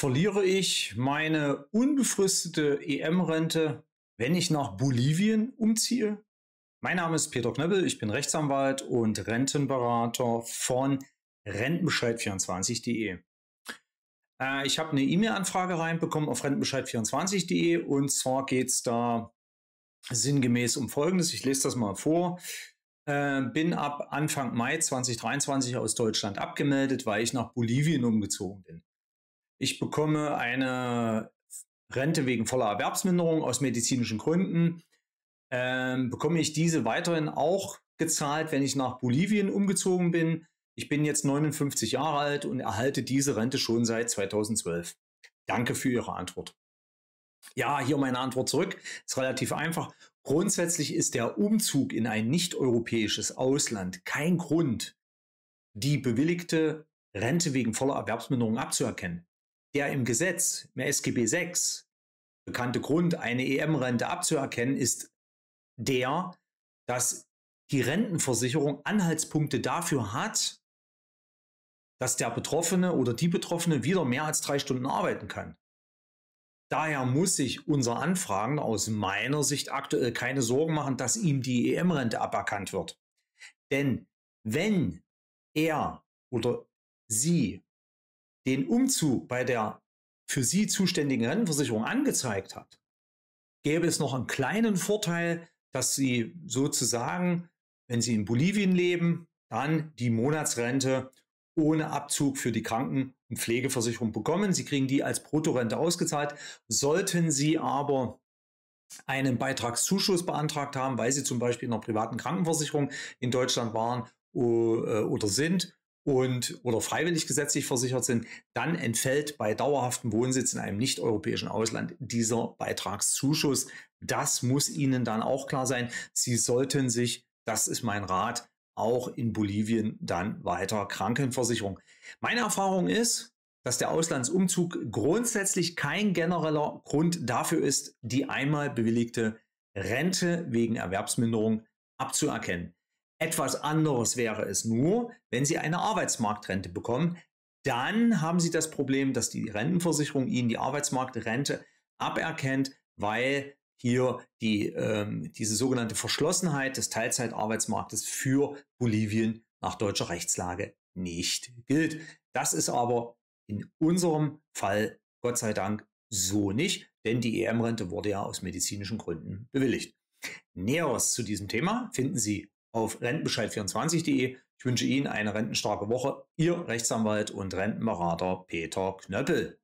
verliere ich meine unbefristete EM-Rente, wenn ich nach Bolivien umziehe? Mein Name ist Peter Knöppel, ich bin Rechtsanwalt und Rentenberater von rentenbescheid24.de. Äh, ich habe eine E-Mail-Anfrage reinbekommen auf rentenbescheid24.de und zwar geht es da sinngemäß um Folgendes. Ich lese das mal vor. Äh, bin ab Anfang Mai 2023 aus Deutschland abgemeldet, weil ich nach Bolivien umgezogen bin ich bekomme eine Rente wegen voller Erwerbsminderung aus medizinischen Gründen, ähm, bekomme ich diese weiterhin auch gezahlt, wenn ich nach Bolivien umgezogen bin. Ich bin jetzt 59 Jahre alt und erhalte diese Rente schon seit 2012. Danke für Ihre Antwort. Ja, hier meine Antwort zurück. Ist relativ einfach. Grundsätzlich ist der Umzug in ein nicht-europäisches Ausland kein Grund, die bewilligte Rente wegen voller Erwerbsminderung abzuerkennen der im Gesetz, im SGB VI, bekannte Grund, eine EM-Rente abzuerkennen, ist der, dass die Rentenversicherung Anhaltspunkte dafür hat, dass der Betroffene oder die Betroffene wieder mehr als drei Stunden arbeiten kann. Daher muss sich unser Anfragen aus meiner Sicht aktuell keine Sorgen machen, dass ihm die EM-Rente aberkannt wird. Denn wenn er oder sie den Umzug bei der für sie zuständigen Rentenversicherung angezeigt hat, gäbe es noch einen kleinen Vorteil, dass sie sozusagen, wenn sie in Bolivien leben, dann die Monatsrente ohne Abzug für die Kranken- und Pflegeversicherung bekommen. Sie kriegen die als Bruttorente ausgezahlt. Sollten Sie aber einen Beitragszuschuss beantragt haben, weil Sie zum Beispiel in einer privaten Krankenversicherung in Deutschland waren äh, oder sind, und oder freiwillig gesetzlich versichert sind, dann entfällt bei dauerhaftem Wohnsitz in einem nicht-europäischen Ausland dieser Beitragszuschuss. Das muss Ihnen dann auch klar sein. Sie sollten sich, das ist mein Rat, auch in Bolivien dann weiter Krankenversicherung. Meine Erfahrung ist, dass der Auslandsumzug grundsätzlich kein genereller Grund dafür ist, die einmal bewilligte Rente wegen Erwerbsminderung abzuerkennen. Etwas anderes wäre es nur, wenn Sie eine Arbeitsmarktrente bekommen. Dann haben Sie das Problem, dass die Rentenversicherung Ihnen die Arbeitsmarktrente aberkennt, weil hier die, ähm, diese sogenannte Verschlossenheit des Teilzeitarbeitsmarktes für Bolivien nach deutscher Rechtslage nicht gilt. Das ist aber in unserem Fall Gott sei Dank so nicht, denn die EM-Rente wurde ja aus medizinischen Gründen bewilligt. Näheres zu diesem Thema finden Sie auf rentenbescheid24.de. Ich wünsche Ihnen eine rentenstarke Woche. Ihr Rechtsanwalt und Rentenberater Peter Knöppel.